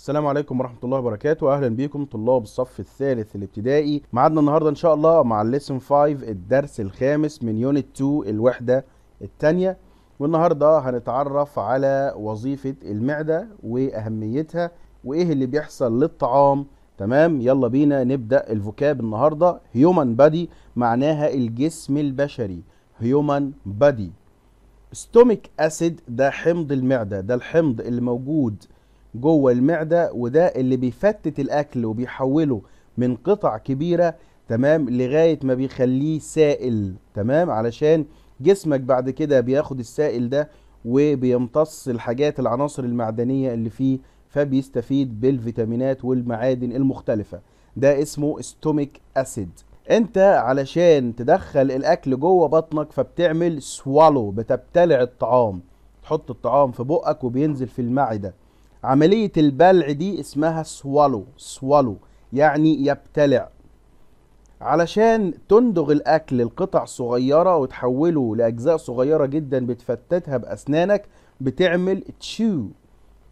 السلام عليكم ورحمة الله وبركاته أهلا بيكم طلاب الصف الثالث الابتدائي معادنا النهاردة إن شاء الله مع الليسن 5 الدرس الخامس من يونت 2 الوحدة الثانية والنهاردة هنتعرف على وظيفة المعدة وأهميتها وإيه اللي بيحصل للطعام تمام يلا بينا نبدأ الفوكاب النهاردة human body معناها الجسم البشري human body stomach acid ده حمض المعدة ده الحمض اللي موجود جوه المعده وده اللي بيفتت الاكل وبيحوله من قطع كبيره تمام لغايه ما بيخليه سائل تمام علشان جسمك بعد كده بياخد السائل ده وبيمتص الحاجات العناصر المعدنيه اللي فيه فبيستفيد بالفيتامينات والمعادن المختلفه ده اسمه ستوميك اسيد انت علشان تدخل الاكل جوه بطنك فبتعمل سوالو بتبتلع الطعام تحط الطعام في بقك وبينزل في المعده عملية البلع دي اسمها سوالو سوالو يعني يبتلع علشان تندغ الأكل لقطع صغيرة وتحوله لأجزاء صغيرة جدا بتفتتها بأسنانك بتعمل تشو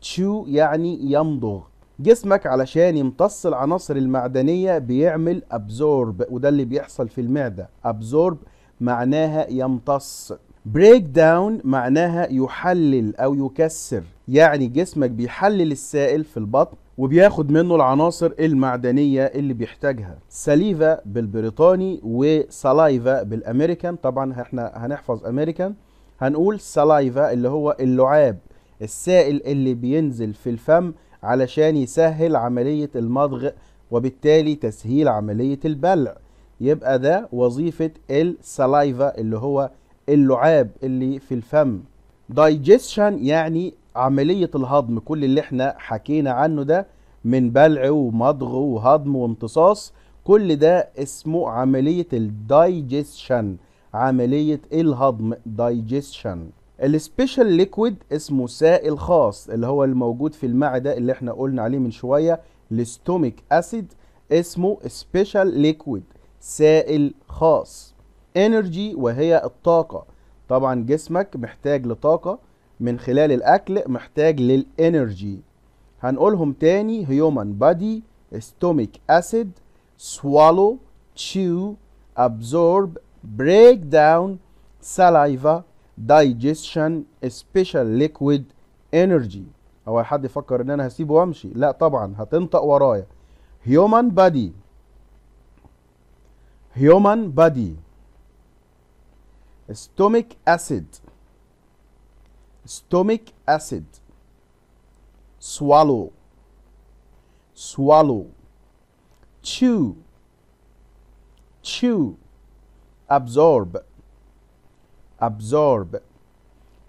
تشو يعني يمضغ جسمك علشان يمتص العناصر المعدنية بيعمل أبزورب وده اللي بيحصل في المعدة أبزورب معناها يمتص بريك داون معناها يحلل أو يكسر يعني جسمك بيحلل السائل في البطن وبياخد منه العناصر المعدنية اللي بيحتاجها ساليفا بالبريطاني وسلايفا بالامريكان طبعا احنا هنحفظ امريكان هنقول سلايفا اللي هو اللعاب السائل اللي بينزل في الفم علشان يسهل عملية المضغ وبالتالي تسهيل عملية البلع يبقى ده وظيفة السلايفا اللي هو اللعاب اللي في الفم digestion يعني عملية الهضم كل اللي احنا حكينا عنه ده من بلع ومضغ وهضم وامتصاص كل ده اسمه عملية الدايجيشن عملية الهضم دايجيشن السبيشال ليكويد اسمه سائل خاص اللي هو الموجود في المعدة اللي احنا قلنا عليه من شوية الستوميك اسيد اسمه سبيشال ليكويد سائل خاص انرجي وهي الطاقة طبعا جسمك محتاج لطاقة من خلال الاكل محتاج للانرجي هنقولهم تاني human body stomach acid swallow chew absorb break down saliva digestion special liquid energy هو حد يفكر ان انا هسيبه وامشي لا طبعا هتنطق ورايا human body human body stomach acid stomach acid swallow swallow chew chew absorb absorb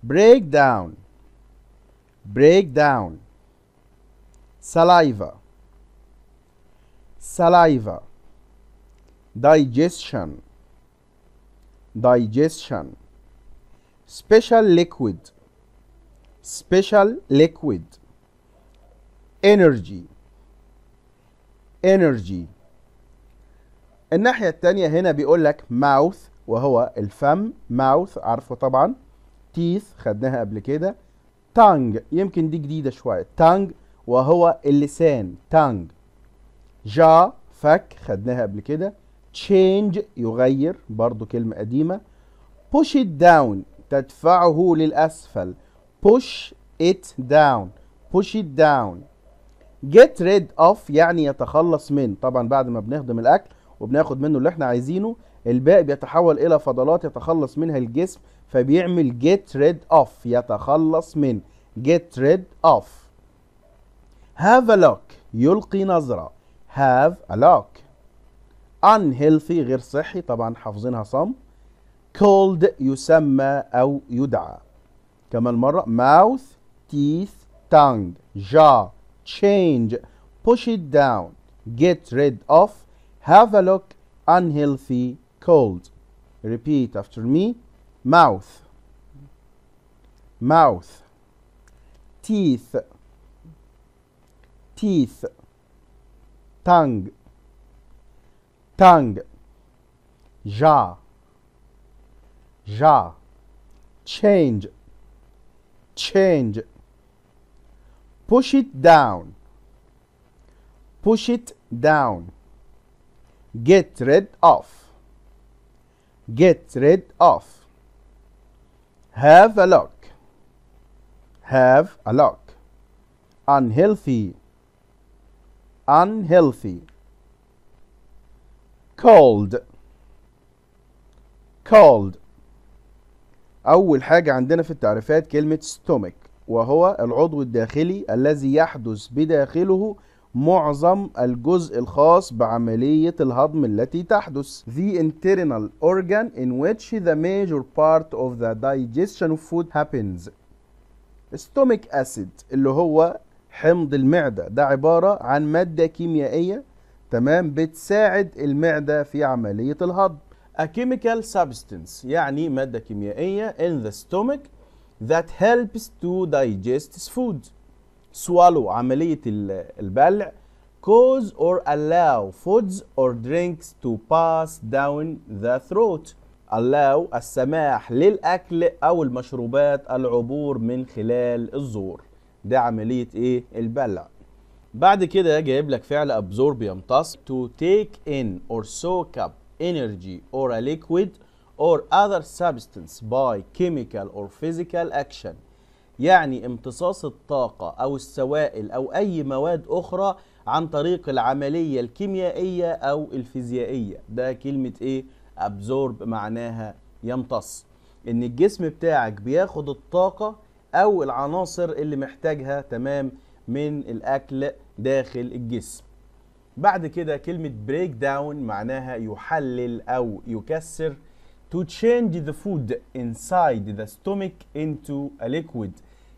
break down break down saliva saliva digestion digestion special liquid special liquid energy energy الناحية التانية هنا بيقول لك mouth وهو الفم mouth عارفه طبعا teeth خدناها قبل كده tongue يمكن دي جديدة شوية tongue وهو اللسان tongue jaw فك خدناها قبل كده change يغير برضو كلمة قديمة push it down تدفعه للأسفل push it down push it down get rid of يعني يتخلص من طبعا بعد ما بنهضم الاكل وبناخد منه اللي احنا عايزينه الباقي بيتحول الى فضلات يتخلص منها الجسم فبيعمل get rid of يتخلص من get rid of have a look يلقي نظره have a look unhealthy غير صحي طبعا حافظينها صم cold يسمى او يدعى كمان مرة mouth teeth tongue jaw change push it down get rid of have a look unhealthy cold repeat after me mouth mouth teeth teeth tongue tongue jaw jaw change change push it down push it down get rid of get rid of have a look have a look unhealthy unhealthy cold cold أول حاجة عندنا في التعريفات كلمة ستومك وهو العضو الداخلي الذي يحدث بداخله معظم الجزء الخاص بعملية الهضم التي تحدث the internal organ in which the major part of the digestion of food happens stomach acid اللي هو حمض المعدة ده عبارة عن مادة كيميائية تمام بتساعد المعدة في عملية الهضم a chemical substance يعني مادة كيميائية in the stomach that helps to digest food swallow عملية البلع cause or allow foods or drinks to pass down the throat allow السماح للأكل أو المشروبات العبور من خلال الزور ده عملية إيه البلع بعد كده جايب لك فعل absorb يمتص to take in or soak up energy or a liquid or other substance by chemical or physical action يعني امتصاص الطاقة أو السوائل أو أي مواد أخرى عن طريق العملية الكيميائية أو الفيزيائية ده كلمة إيه؟ absorb معناها يمتص إن الجسم بتاعك بياخد الطاقة أو العناصر اللي محتاجها تمام من الأكل داخل الجسم بعد كده كلمة بريك داون معناها يحلل أو يكسر to change the food inside the stomach into a liquid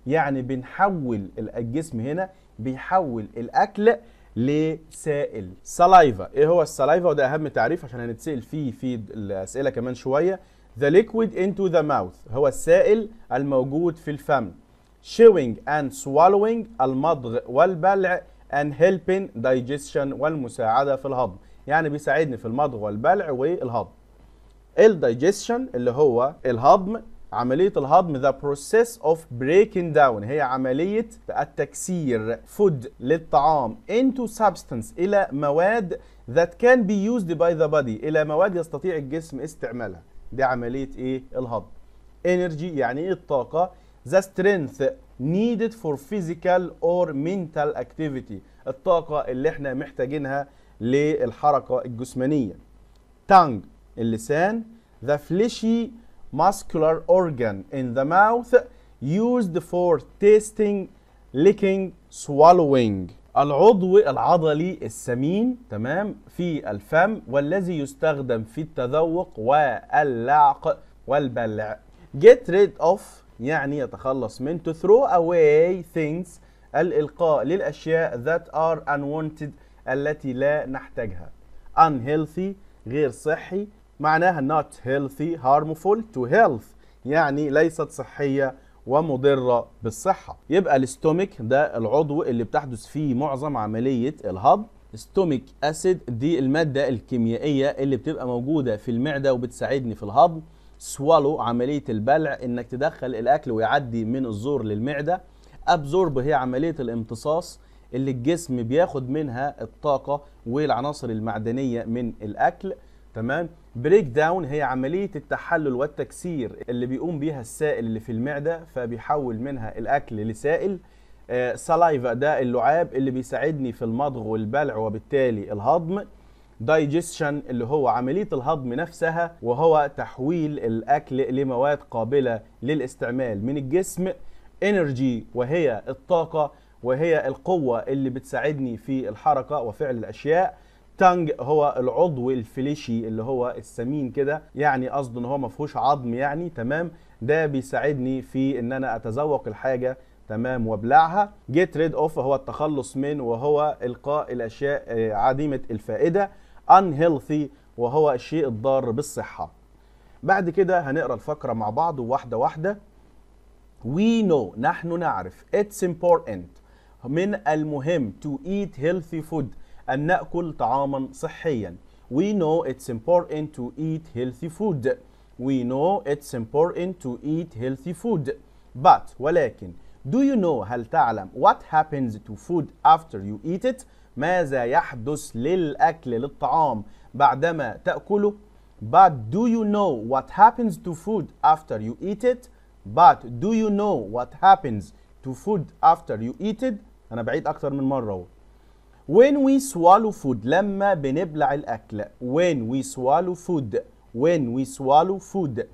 يعني بنحول الجسم هنا بيحول الأكل لسائل سلايفا ايه هو السلايفا وده اهم تعريف عشان هنتسال فيه في الاسئله كمان شويه the liquid into the mouth هو السائل الموجود في الفم chewing and swallowing المضغ والبلع and helping digestion والمساعدة في الهضم يعني بيساعدني في المضغ والبلع والهضم digestion اللي هو الهضم عملية الهضم the process of breaking down هي عملية التكسير food للطعام into substance إلى مواد that can be used by the body إلى مواد يستطيع الجسم استعمالها دي عملية إيه الهضم energy يعني إيه الطاقة the strength needed for physical or mental activity الطاقة اللي احنا محتاجينها للحركة الجسمانية tongue اللسان the fleshy muscular organ in the mouth used for tasting licking swallowing العضو العضلي السمين تمام في الفم والذي يستخدم في التذوق واللعق والبلع get rid of يعني يتخلص من to throw away things الإلقاء للأشياء that are unwanted التي لا نحتاجها unhealthy غير صحي معناها not healthy harmful to health يعني ليست صحية ومضرة بالصحة يبقى الاستوميك ده العضو اللي بتحدث فيه معظم عملية الهضم ستوميك اسيد دي المادة الكيميائية اللي بتبقى موجودة في المعدة وبتساعدني في الهضم سوالو عمليه البلع انك تدخل الاكل ويعدي من الزور للمعده ابزورب هي عمليه الامتصاص اللي الجسم بياخد منها الطاقه والعناصر المعدنيه من الاكل تمام بريك داون هي عمليه التحلل والتكسير اللي بيقوم بيها السائل اللي في المعده فبيحول منها الاكل لسائل سلايفا آه، ده اللعاب اللي بيساعدني في المضغ والبلع وبالتالي الهضم دايجستشن اللي هو عملية الهضم نفسها وهو تحويل الأكل لمواد قابلة للاستعمال من الجسم انرجي وهي الطاقة وهي القوة اللي بتساعدني في الحركة وفعل الأشياء تانج هو العضو الفليشي اللي هو السمين كده يعني قصده ان هو ما فيهوش عظم يعني تمام ده بيساعدني في ان انا اتذوق الحاجه تمام وابلعها جيت ريد اوف هو التخلص من وهو القاء الاشياء آه، عديمه الفائده unhealthy وهو الشيء الضار بالصحة بعد كده هنقرا الفقرة مع بعض واحدة واحدة We know نحن نعرف It's important من المهم to eat healthy food أن نأكل طعاما صحيا We know it's important to eat healthy food We know it's important to eat healthy food But ولكن Do you know هل تعلم what happens to food after you eat it ماذا يحدث للأكل للطعام بعدما تأكله But do you know what happens to food after you eat it? But do you know what happens to food after you eat it? أنا بعيد أكثر من مرة When we swallow food لما بنبلع الأكل. When we swallow food. When we swallow food.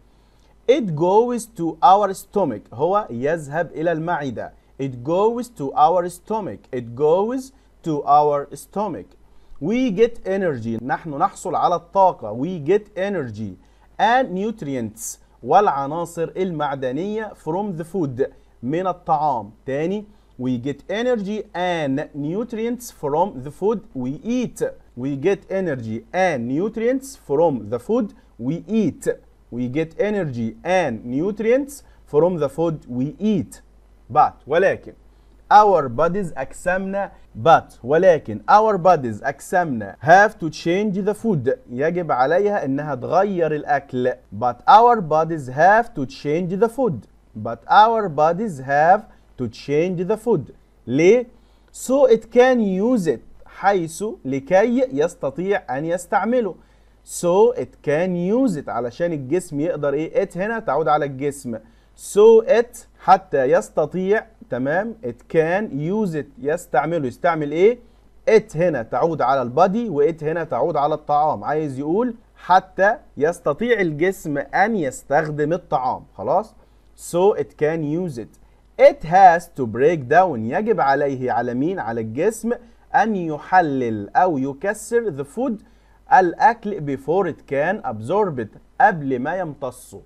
It goes to our stomach. هو يذهب إلى المعدة. It goes to our stomach. It goes to our stomach we get energy نحن نحصل على الطاقة we get energy and nutrients والعناصر المعدنية from the food من الطعام تاني we get energy and nutrients from the food we eat we get energy and nutrients from the food we eat we get energy and nutrients from the food we eat but ولكن our bodies أجسامنا but ولكن our bodies أجسامنا have to change the food يجب عليها إنها تغير الأكل but our bodies have to change the food but our bodies have to change the food ليه؟ so it can use it حيث لكي يستطيع أن يستعمله so it can use it علشان الجسم يقدر ايه it هنا تعود على الجسم so it حتى يستطيع تمام it can use it يستعمله يستعمل ايه it هنا تعود على البادي وات هنا تعود على الطعام عايز يقول حتى يستطيع الجسم ان يستخدم الطعام خلاص so it can use it it has to break down يجب عليه على مين على الجسم ان يحلل او يكسر the food الاكل before it can absorb it قبل ما يمتصه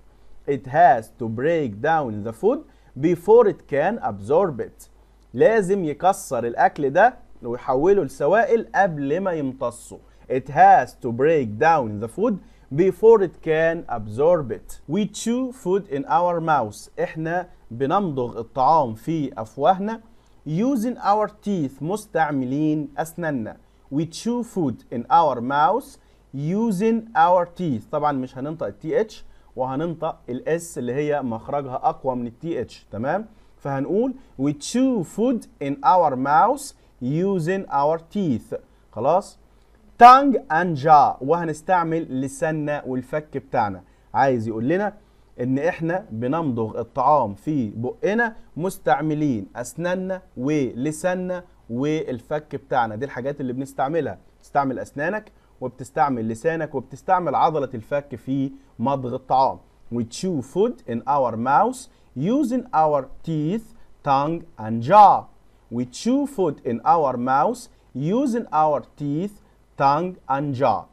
it has to break down the food before it can absorb it لازم يكسر الاكل ده ويحوله لسوائل قبل ما يمتصه it has to break down the food before it can absorb it we chew food in our mouth احنا بنمضغ الطعام في افواهنا using our teeth مستعملين اسناننا we chew food in our mouth using our teeth طبعا مش هننطق التي اتش وهننطق الاس اللي هي مخرجها اقوى من التي اتش تمام فهنقول we chew food in our mouth using our teeth خلاص tongue and jaw وهنستعمل لساننا والفك بتاعنا عايز يقول لنا ان احنا بنمضغ الطعام في بقنا مستعملين اسناننا ولساننا والفك بتاعنا دي الحاجات اللي بنستعملها استعمل اسنانك وبتستعمل لسانك وبتستعمل عضلة الفك في مضغ الطعام We chew food in our mouth using our teeth, tongue and jaw We chew food in our mouth using our teeth, tongue and jaw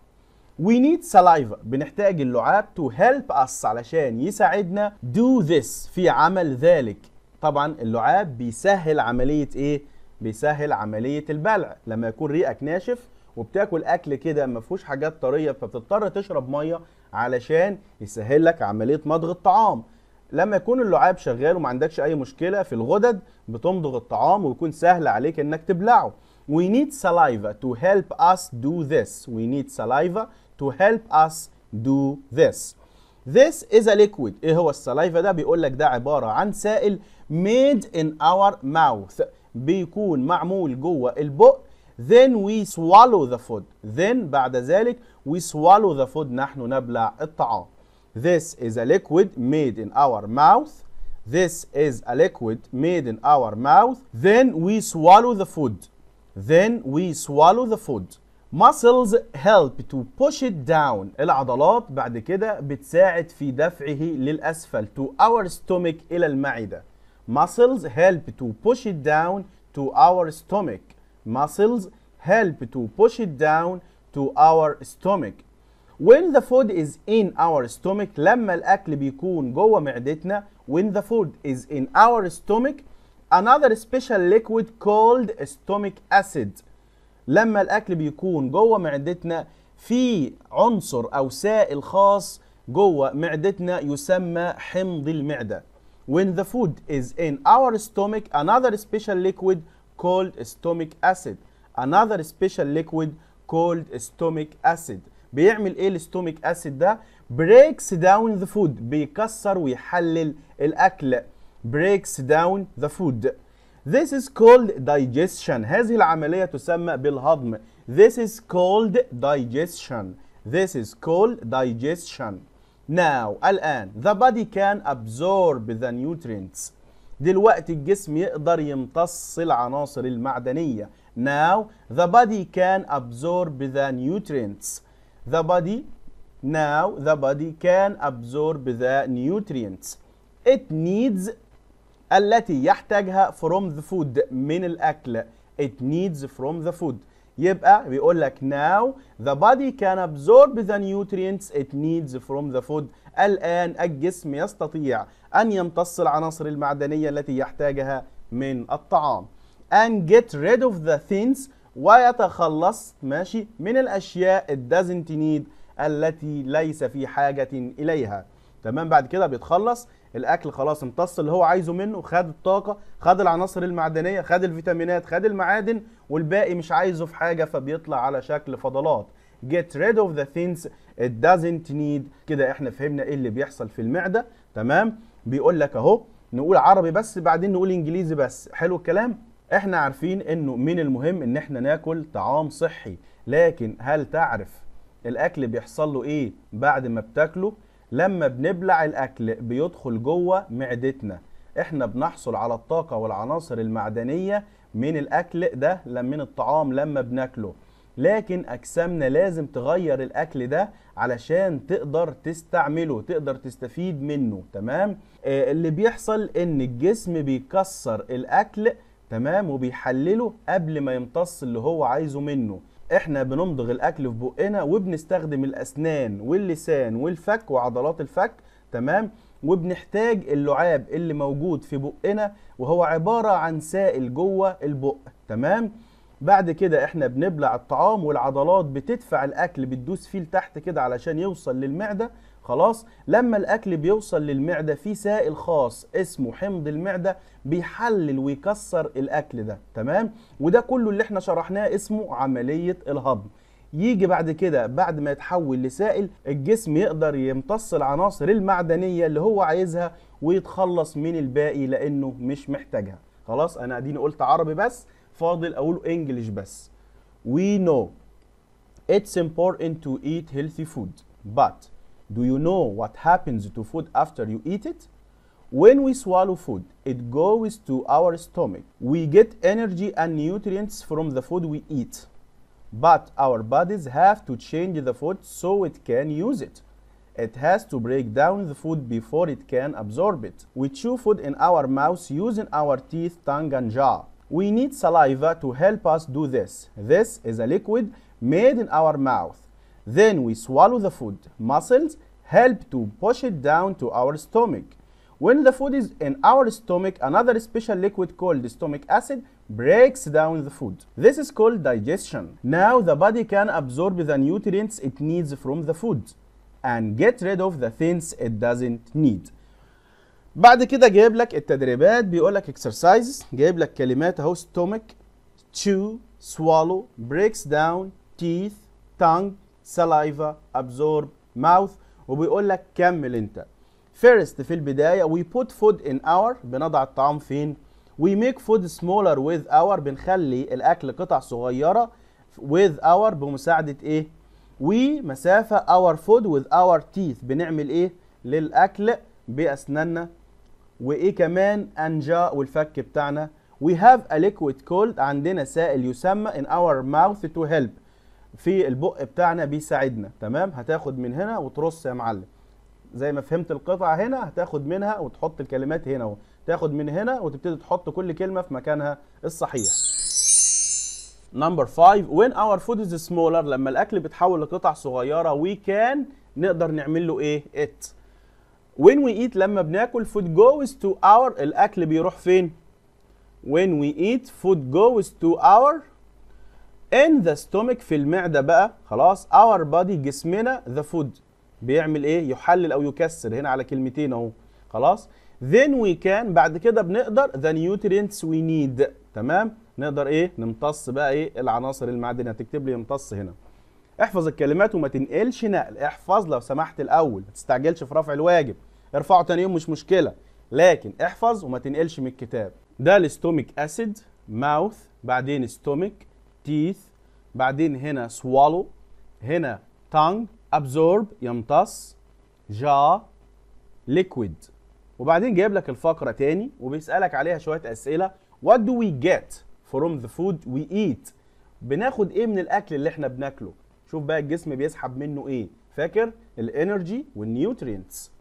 We need saliva بنحتاج اللعاب to help us علشان يساعدنا do this في عمل ذلك طبعا اللعاب بيسهل عملية ايه؟ بيسهل عملية البلع لما يكون ريقك ناشف وبتاكل اكل كده ما فيهوش حاجات طريه فبتضطر تشرب ميه علشان يسهل لك عمليه مضغ الطعام لما يكون اللعاب شغال وما عندكش اي مشكله في الغدد بتمضغ الطعام ويكون سهل عليك انك تبلعه we need saliva to help us do this we need saliva to help us do this This is a liquid ايه هو السلايفا ده بيقول لك ده عبارة عن سائل made in our mouth بيكون معمول جوه البق then we swallow the food then بعد ذلك we swallow the food نحن نبلع الطعام this is a liquid made in our mouth this is a liquid made in our mouth then we swallow the food then we swallow the food muscles help to push it down العضلات بعد كده بتساعد في دفعه للأسفل to our stomach إلى المعدة muscles help to push it down to our stomach muscles help to push it down to our stomach when the food is in our stomach لما الأكل بيكون جوه معدتنا when the food is in our stomach another special liquid called stomach acid لما الأكل بيكون جوه معدتنا في عنصر أو سائل خاص جوه معدتنا يسمى حمض المعدة when the food is in our stomach another special liquid called stomach acid another special liquid called stomach acid بيعمل ايه الستوميك اسيد ده breaks down the food بيكسر ويحلل الاكل breaks down the food this is called digestion هذه العمليه تسمى بالهضم this is called digestion this is called digestion now الان the body can absorb the nutrients دلوقتي الجسم يقدر يمتص العناصر المعدنية now the body can absorb the nutrients the body now the body can absorb the nutrients it needs التي يحتاجها from the food من الأكل it needs from the food يبقى بيقول لك now the body can absorb the nutrients it needs from the food الآن الجسم يستطيع أن يمتص العناصر المعدنية التي يحتاجها من الطعام and get rid of the things ويتخلص ماشي من الأشياء it doesn't need التي ليس في حاجة إليها تمام بعد كده بيتخلص الاكل خلاص امتص اللي هو عايزه منه خد الطاقه خد العناصر المعدنيه خد الفيتامينات خد المعادن والباقي مش عايزه في حاجه فبيطلع على شكل فضلات get rid of the things it doesn't need كده احنا فهمنا ايه اللي بيحصل في المعده تمام بيقول لك اهو نقول عربي بس بعدين نقول انجليزي بس حلو الكلام احنا عارفين انه من المهم ان احنا ناكل طعام صحي لكن هل تعرف الاكل بيحصل له ايه بعد ما بتاكله لما بنبلع الاكل بيدخل جوه معدتنا احنا بنحصل على الطاقه والعناصر المعدنيه من الاكل ده من الطعام لما بناكله لكن اجسامنا لازم تغير الاكل ده علشان تقدر تستعمله تقدر تستفيد منه تمام آه، اللي بيحصل ان الجسم بيكسر الاكل تمام وبيحلله قبل ما يمتص اللي هو عايزه منه احنا بنمضغ الاكل في بقنا وبنستخدم الاسنان واللسان والفك وعضلات الفك تمام وبنحتاج اللعاب اللي موجود في بقنا وهو عباره عن سائل جوه البق تمام بعد كده احنا بنبلع الطعام والعضلات بتدفع الاكل بتدوس فيه لتحت كده علشان يوصل للمعده خلاص لما الاكل بيوصل للمعده في سائل خاص اسمه حمض المعده بيحلل ويكسر الاكل ده تمام وده كله اللي احنا شرحناه اسمه عمليه الهضم يجي بعد كده بعد ما يتحول لسائل الجسم يقدر يمتص العناصر المعدنيه اللي هو عايزها ويتخلص من الباقي لانه مش محتاجها خلاص انا اديني قلت عربي بس فاضل اقوله انجلش بس we know it's important to eat healthy food but Do you know what happens to food after you eat it? When we swallow food, it goes to our stomach. We get energy and nutrients from the food we eat. But our bodies have to change the food so it can use it. It has to break down the food before it can absorb it. We chew food in our mouth using our teeth, tongue, and jaw. We need saliva to help us do this. This is a liquid made in our mouth. Then we swallow the food. Muscles help to push it down to our stomach. When the food is in our stomach, another special liquid called stomach acid breaks down the food. This is called digestion. Now the body can absorb the nutrients it needs from the food and get rid of the things it doesn't need. بعد كده جايب لك التدريبات بيقول لك exercises جايب لك كلمات اهو stomach, chew, swallow, breaks down, teeth, tongue, saliva absorb mouth وبيقول لك كمل انت first في البدايه we put food in our بنضع الطعام فين we make food smaller with our بنخلي الاكل قطع صغيره with our بمساعده ايه وي مسافه our food with our teeth بنعمل ايه للاكل باسناننا وايه كمان انجا والفك بتاعنا we have a liquid cold عندنا سائل يسمى in our mouth to help في البق بتاعنا بيساعدنا تمام هتاخد من هنا وترص يا معلم زي ما فهمت القطعه هنا هتاخد منها وتحط الكلمات هنا اهو تاخد من هنا وتبتدي تحط كل كلمه في مكانها الصحيح نمبر 5 when our food is smaller لما الاكل بيتحول لقطع صغيره we can نقدر نعمل له ايه it when we eat لما بناكل food goes to our الاكل بيروح فين when we eat food goes to our in the stomach في المعدة بقى خلاص our body جسمنا the food بيعمل ايه يحلل او يكسر هنا على كلمتين اهو خلاص then we can بعد كده بنقدر the nutrients we need تمام نقدر ايه نمتص بقى ايه العناصر المعدنيه تكتب لي يمتص هنا احفظ الكلمات وما تنقلش نقل احفظ لو سمحت الاول ما تستعجلش في رفع الواجب ارفعه تاني يوم مش مشكله لكن احفظ وما تنقلش من الكتاب ده الستوميك اسيد ماوث بعدين ستوميك teeth بعدين هنا swallow هنا tongue absorb يمتص jaw liquid وبعدين جايب لك الفقرة تاني وبيسألك عليها شوية أسئلة what do we get from the food we eat بناخد ايه من الأكل اللي احنا بناكله شوف بقى الجسم بيسحب منه ايه فاكر الانرجي والنيوترينتس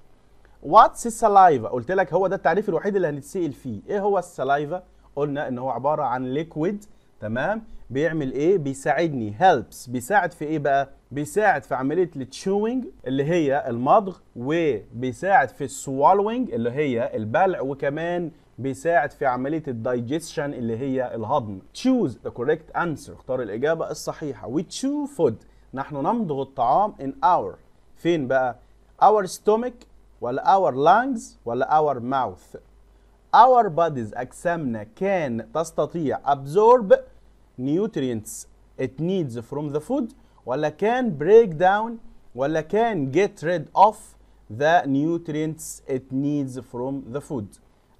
واتس السلايفا قلت لك هو ده التعريف الوحيد اللي هنتسال فيه ايه هو السلايفا قلنا ان هو عباره عن ليكويد تمام بيعمل ايه بيساعدني هيلبس بيساعد في ايه بقى بيساعد في عمليه التشوينج اللي هي المضغ وبيساعد في السوالوينج اللي هي البلع وكمان بيساعد في عمليه الدايجستشن اللي هي الهضم تشوز ذا كوريكت انسر اختار الاجابه الصحيحه وي تشو فود نحن نمضغ الطعام ان اور فين بقى اور ستومك ولا اور لانجز ولا اور ماوث our bodies أجسامنا can تستطيع absorb nutrients it needs from the food ولا can break down ولا can get rid of the nutrients it needs from the food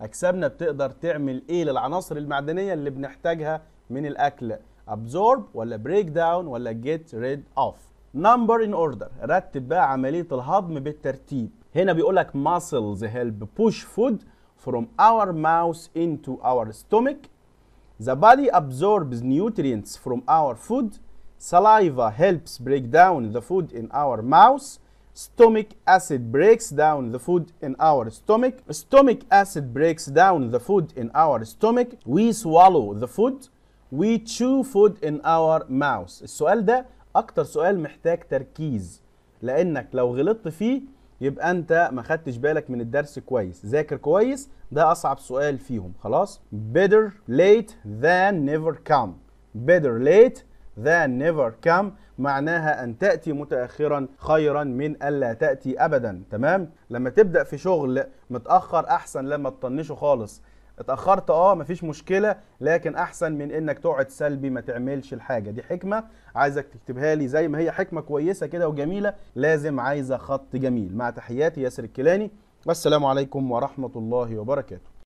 أجسامنا بتقدر تعمل إيه للعناصر المعدنية اللي بنحتاجها من الأكل absorb ولا break down ولا get rid of number in order رتب بقى عملية الهضم بالترتيب هنا بيقولك muscles help push food from our mouth into our stomach. The body absorbs nutrients from our food. Saliva helps break down the food in our mouth. Stomach acid breaks down the food in our stomach. Stomach acid breaks down the food in our stomach. We swallow the food. We chew food in our mouth. السؤال ده أكتر سؤال محتاج تركيز لأنك لو غلطت فيه يبقى انت ما خدتش بالك من الدرس كويس ذاكر كويس ده اصعب سؤال فيهم خلاص better late than never come better late than never come معناها ان تاتي متاخرا خيرا من الا تاتي ابدا تمام لما تبدا في شغل متاخر احسن لما تطنشه خالص اتاخرت اه مفيش مشكله لكن احسن من انك تقعد سلبي ما تعملش الحاجه دي حكمه عايزك تكتبها لي زي ما هي حكمه كويسه كده وجميله لازم عايزه خط جميل مع تحياتي ياسر الكيلاني والسلام عليكم ورحمه الله وبركاته